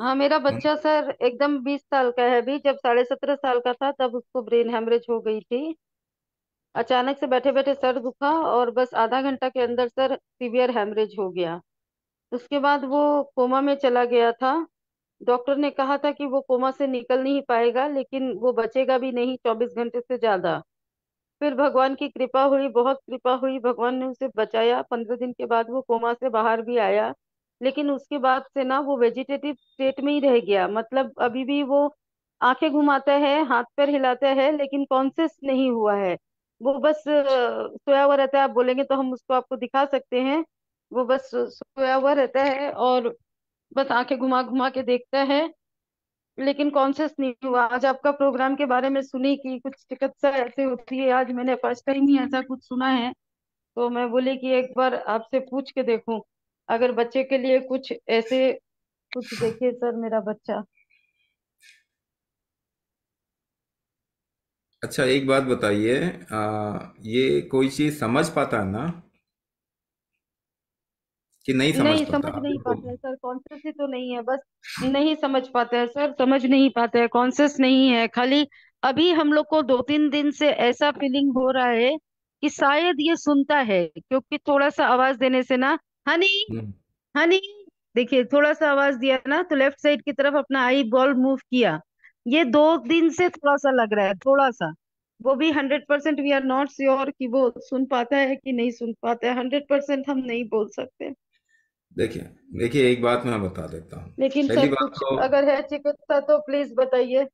हाँ मेरा हाँ। बच्चा सर एकदम बीस साल का है अभी जब साढ़े सत्रह साल का था तब उसको ब्रेन हेमरेज हो गई थी अचानक से बैठे बैठे सर दुखा और बस आधा घंटा के अंदर सर सीवियर हैमरेज हो गया उसके बाद वो कोमा में चला गया था डॉक्टर ने कहा था कि वो कोमा से निकल नहीं पाएगा लेकिन वो बचेगा भी नहीं चौबीस घंटे से ज्यादा फिर भगवान की कृपा हुई बहुत कृपा हुई भगवान ने उसे बचाया पंद्रह दिन के बाद वो कोमा से बाहर भी आया लेकिन उसके बाद से ना वो वेजिटेटिव स्टेट में ही रह गया मतलब अभी भी वो आंखें घुमाता है हाथ पैर हिलाता है लेकिन कॉन्सियस नहीं हुआ है वो बस सोया हुआ रहता है आप बोलेंगे तो हम उसको आपको दिखा सकते हैं वो बस सोया हुआ रहता है और बस आंखें घुमा घुमा के देखता है लेकिन कॉन्शियस नहीं हुआ आज आपका प्रोग्राम के बारे में सुनी कि कुछ चिकित्सा ऐसे होती है आज मैंने फर्स्ट टाइम ही ऐसा कुछ सुना है तो मैं बोली कि एक बार आपसे पूछ के देखूं अगर बच्चे के लिए कुछ ऐसे कुछ देखिए सर मेरा बच्चा अच्छा एक बात बताइए ये कोई चीज समझ पाता है ना कि नहीं समझ नहीं पाता समझ नहीं पाते हैं सर कॉन्सियस ही तो नहीं है बस नहीं समझ पाते हैं सर समझ नहीं पाते हैं कॉन्सियस नहीं है खाली अभी हम लोग को दो तीन दिन से ऐसा फीलिंग हो रहा है कि शायद ये सुनता है क्योंकि थोड़ा सा आवाज देने से ना हनी हनी hmm. देखिए थोड़ा सा आवाज दिया ना तो लेफ्ट साइड की तरफ अपना आई बॉल मूव किया ये दो दिन से थोड़ा सा लग रहा है थोड़ा सा वो भी hundred percent we are not sure कि वो सुन पाता है कि नहीं सुन पाता है हंड्रेड परसेंट हम नहीं बोल सकते देखिए देखिए एक बात मैं बता देता हूँ लेकिन पहली सर बात तो अगर है चिकित्सा तो प्लीज बताइए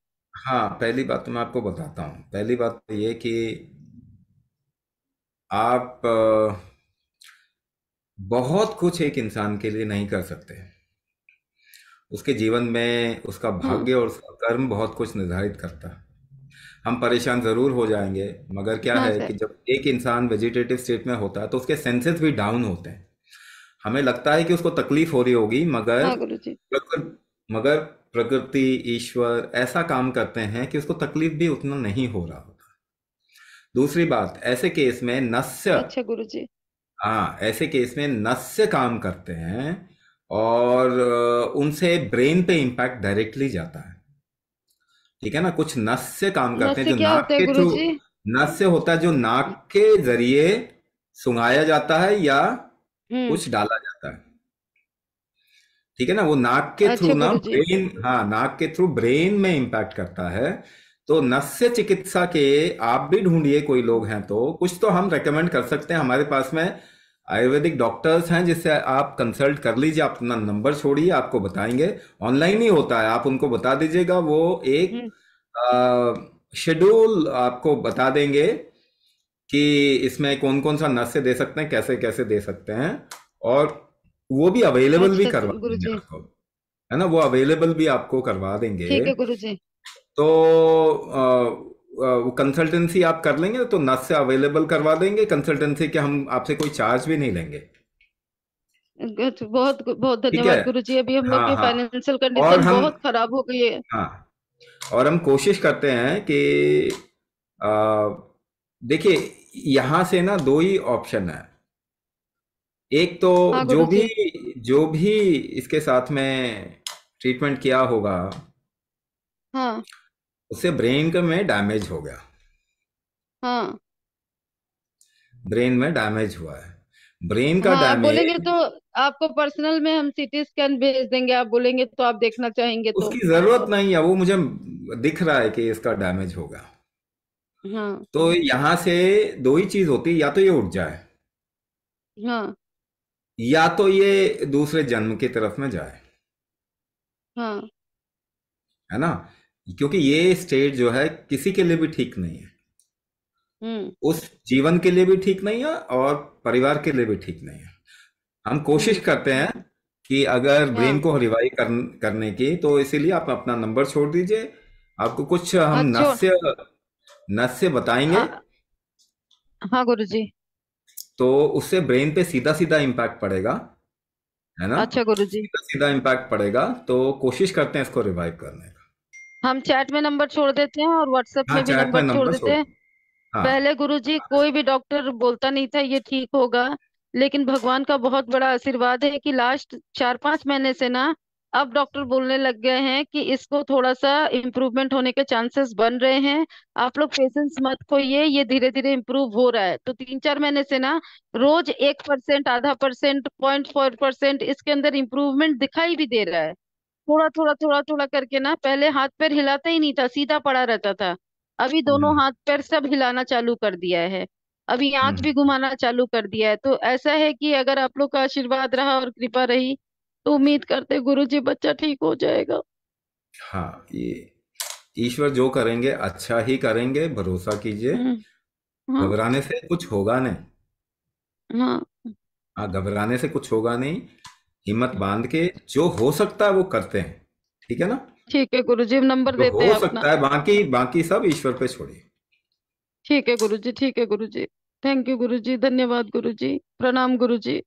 हाँ पहली बात तो मैं आपको बताता हूँ पहली बात तो ये कि आप आ, बहुत कुछ एक इंसान के लिए नहीं कर सकते उसके जीवन में उसका हम्म। भाग्य और उसका कर्म बहुत कुछ निर्धारित करता है हम परेशान ज़रूर हो जाएंगे मगर क्या हाँ है कि जब एक इंसान वेजिटेटिव स्टेट में होता है तो उसके सेंसेस भी डाउन होते हैं हमें लगता है कि उसको तकलीफ हो रही होगी मगर हाँ मगर प्रकृति ईश्वर ऐसा काम करते हैं कि उसको तकलीफ भी उतना नहीं हो रहा होता दूसरी बात ऐसे केस में नस्य अच्छा जी हाँ ऐसे केस में नस से काम करते हैं और उनसे ब्रेन पे इम्पैक्ट डायरेक्टली जाता है ठीक है ना कुछ नस से काम करते हैं जो नाक के थ्रू नस से होता है जो नाक के जरिए सुंघाया जाता है या हम्म। कुछ डाला जाता है ठीक है ना वो नाक के अच्छा थ्रू ना ब्रेन हाँ नाक के थ्रू ब्रेन में इम्पैक्ट करता है तो नस्य चिकित्सा के आप भी ढूंढिए कोई लोग हैं तो कुछ तो हम रेकमेंड कर सकते हैं हमारे पास में आयुर्वेदिक डॉक्टर्स हैं जिससे आप कंसल्ट कर लीजिए आप अपना नंबर छोड़िए आपको बताएंगे ऑनलाइन ही होता है आप उनको बता दीजिएगा वो एक शेड्यूल हम्म। आपको बता देंगे कि इसमें कौन कौन सा नस्य दे सकते हैं कैसे कैसे दे सकते हैं और वो भी अवेलेबल भी अच्छा, करवा देंगे आपको है ना वो अवेलेबल भी आपको करवा देंगे ठीक है गुरुजी तो कंसल्टेंसी आप कर लेंगे तो नस से अवेलेबल करवा देंगे कंसल्टेंसी के हम आपसे कोई चार्ज भी नहीं लेंगे बहुत बहुत धन्यवाद गुरु जी अभी हम लोग फाइनेंशियल हाँ, कंडीशन हाँ। बहुत खराब हो गई है हाँ और हम कोशिश करते हैं कि देखिए यहाँ से ना दो ही ऑप्शन है एक तो हाँ, जो भी जो भी इसके साथ में ट्रीटमेंट किया होगा हाँ उससे ब्रेन का में डैमेज हो गया हाँ ब्रेन में डैमेज हुआ है ब्रेन का डैमेज हाँ बोलेंगे तो आपको पर्सनल में हम सीटी स्कैन भेज देंगे आप बोलेंगे तो आप देखना चाहेंगे तो उसकी जरूरत नहीं है वो मुझे दिख रहा है कि इसका डैमेज होगा हाँ तो यहाँ से दो ही चीज होती है या तो ये उठ जाए हाँ या तो ये दूसरे जन्म की तरफ में जाए हाँ है ना क्योंकि ये स्टेट जो है किसी के लिए भी ठीक नहीं है हम्म। उस जीवन के लिए भी ठीक नहीं है और परिवार के लिए भी ठीक नहीं है हम कोशिश हम्म। करते हैं कि अगर ब्रेन हाँ। को रिवाइव कर, करने की तो इसीलिए आप अपना नंबर छोड़ दीजिए आपको कुछ हम हाँ, नस्य नस्य बताएंगे हाँ, हाँ गुरु जी तो उससे ब्रेन पे सीधा सीधा इम्पैक्ट पड़ेगा है ना अच्छा गुरु जी सीधा, सीधा इम्पैक्ट पड़ेगा तो कोशिश करते हैं इसको रिवाइव करने हम चैट में नंबर छोड़ देते हैं और व्हाट्सएप हाँ, में भी नंबर छोड़ देते हैं पहले हाँ। पहले गुरुजी कोई भी डॉक्टर बोलता नहीं था ये ठीक होगा लेकिन भगवान का बहुत बड़ा आशीर्वाद है कि लास्ट चार पांच महीने से ना अब डॉक्टर बोलने लग गए हैं कि इसको थोड़ा सा इम्प्रूवमेंट होने के चांसेस बन रहे हैं आप लोग पेशेंस मत खोइए ये धीरे धीरे इम्प्रूव हो रहा है तो तीन चार महीने से ना रोज एक परसेंट आधा परसेंट पॉइंट फोर परसेंट इसके अंदर इम्प्रूवमेंट दिखाई भी दे रहा है थोड़ा थोड़ा थोड़ा थोड़ा करके ना पहले हाथ पैर हिलाता ही नहीं था सीधा पड़ा रहता था अभी दोनों हम्म। हाथ पैर सब हिलाना चालू कर दिया है अभी आंख भी हम्म। घुमाना चालू कर दिया है तो ऐसा है कि अगर आप लोग का आशीर्वाद रहा और कृपा रही तो उम्मीद करते गुरु जी बच्चा ठीक हो जाएगा हाँ ये ईश्वर जो करेंगे अच्छा ही करेंगे भरोसा कीजिए हम्म, हाँ घबराने से कुछ होगा नहीं हाँ हाँ घबराने से कुछ होगा नहीं हिम्मत बांध के जो हो सकता है वो करते हैं ठीक है ना ठीक है गुरु जी नंबर देते हैं हो सकता है बाकी बाकी सब ईश्वर पे छोड़िए ठीक है गुरु जी ठीक है गुरु जी थैंक यू गुरु जी धन्यवाद गुरु जी प्रणाम गुरु जी